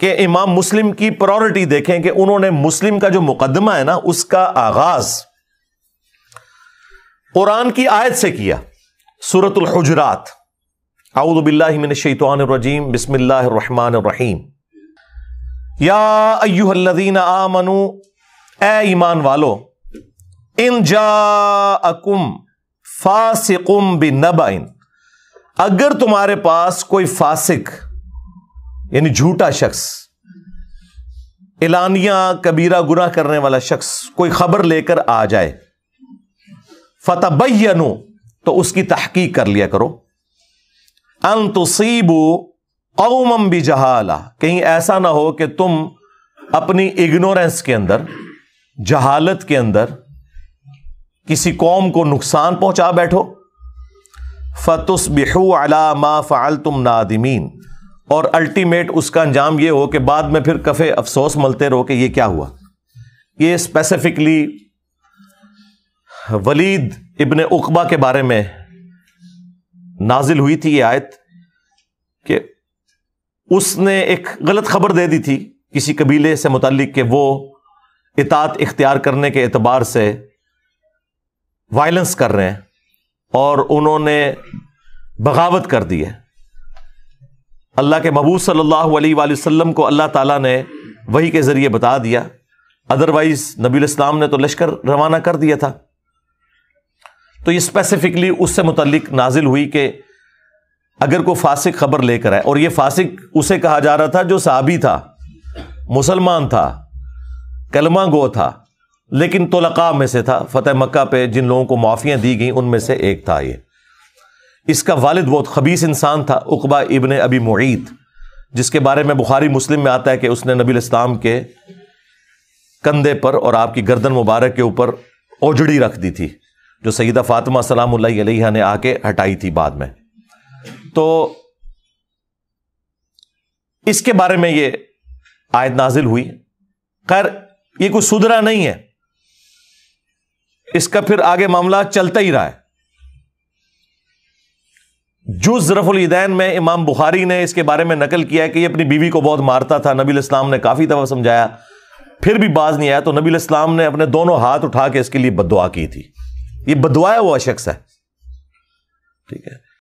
कि इमाम मुस्लिम की प्रायोरिटी देखें कि उन्होंने मुस्लिम का जो मुकदमा है ना उसका आगाज कुरान की आयत से किया सूरतुल हुजरात आउदबिल्लिन शैतानरजीम बिसमीम या अयुहल्लदीन आमनु ए ईमान वालो इन जाकुम फासिकुम बिन अगर तुम्हारे पास कोई फासिक यानी झूठा शख्स एलानिया कबीरा गुना करने वाला शख्स कोई खबर लेकर आ जाए फतबैनु तो उसकी तहकीक कर लिया करो अन तुसीबो कौमम भी जहाला कहीं ऐसा ना हो कि तुम अपनी इग्नोरेंस के अंदर जहालत के अंदर किसी कौम को नुकसान पहुंचा बैठो फतुस बिहू अला मा फ़ाल तुम नादिमीन और अल्टीमेट उसका अंजाम ये हो कि बाद में फिर कफ़े अफसोस मलते रहो कि ये क्या हुआ ये स्पेसिफिकली वलीद इबन उकबा के बारे में नाजिल हुई थी ये आयत कि उसने एक गलत खबर दे दी थी किसी कबीले से मुतलिक कि वो इतात इख्तियार करने के अतबार से वायलेंस कर रहे हैं और उन्होंने बगावत कर दी है अल्लाह के महबूब सल्लल्लाहु अलैहि वसल्लम को अल्लाह ताला ने वही के ज़रिए बता दिया अदरवाइज़ नबी इस्लाम ने तो लश्कर रवाना कर दिया था तो ये स्पेसिफिकली उससे मुतलिक नाजिल हुई कि अगर कोई फासिक खबर लेकर आए और ये फासिक उसे कहा जा रहा था जो साहबी था मुसलमान था कलमा गो था लेकिन तोलका में से था फतेह मक्का पे जिन लोगों को माफ़ियाँ दी गई उनमें से एक था ये इसका वालिद बहुत खबीस इंसान था उकबा इबन अबी मुईत जिसके बारे में बुखारी मुस्लिम में आता है कि उसने नबी इस्लाम के कंधे पर और आपकी गर्दन मुबारक के ऊपर ओजड़ी रख दी थी जो सईदा फातमा सलाम ने आके हटाई थी बाद में तो इसके बारे में ये आयत नाजिल हुई खैर ये कुछ सुधरा नहीं है इसका फिर आगे मामला चलता ही रहा है जुजरफुल ईदैन में इमाम बुखारी ने इसके बारे में नकल किया कि ये अपनी बीवी को बहुत मारता था नबी इस्लाम ने काफ़ी दफ़ा समझाया फिर भी बाज नहीं आया तो नबी इस्लाम ने अपने दोनों हाथ उठा के इसके लिए बदुआ की थी ये बदुआया हुआ शख्स है ठीक है